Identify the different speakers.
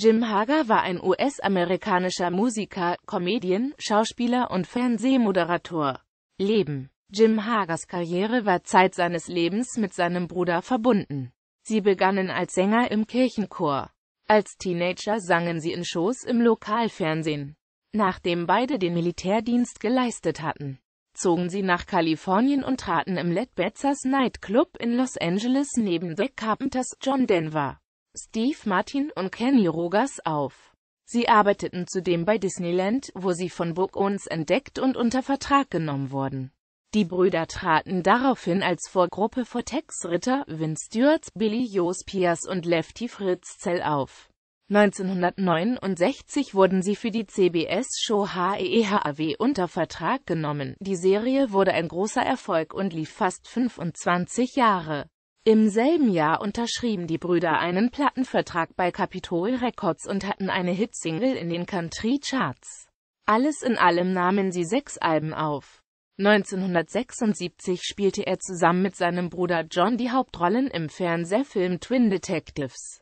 Speaker 1: Jim Hager war ein US-amerikanischer Musiker, Comedian, Schauspieler und Fernsehmoderator. Leben Jim Hagers Karriere war Zeit seines Lebens mit seinem Bruder verbunden. Sie begannen als Sänger im Kirchenchor. Als Teenager sangen sie in Shows im Lokalfernsehen. Nachdem beide den Militärdienst geleistet hatten, zogen sie nach Kalifornien und traten im Led Betzers Nightclub in Los Angeles neben The Carpenters John Denver Steve Martin und Kenny Rogers auf. Sie arbeiteten zudem bei Disneyland, wo sie von Book Owens entdeckt und unter Vertrag genommen wurden. Die Brüder traten daraufhin als Vorgruppe vor Tex Ritter, Vince Stewart, Billy Joes Piers und Lefty Fritz Zell auf. 1969 wurden sie für die CBS-Show HEHAW e unter Vertrag genommen. Die Serie wurde ein großer Erfolg und lief fast 25 Jahre. Im selben Jahr unterschrieben die Brüder einen Plattenvertrag bei Capitol Records und hatten eine Hitsingle in den Country-Charts. Alles in allem nahmen sie sechs Alben auf. 1976 spielte er zusammen mit seinem Bruder John die Hauptrollen im Fernsehfilm Twin Detectives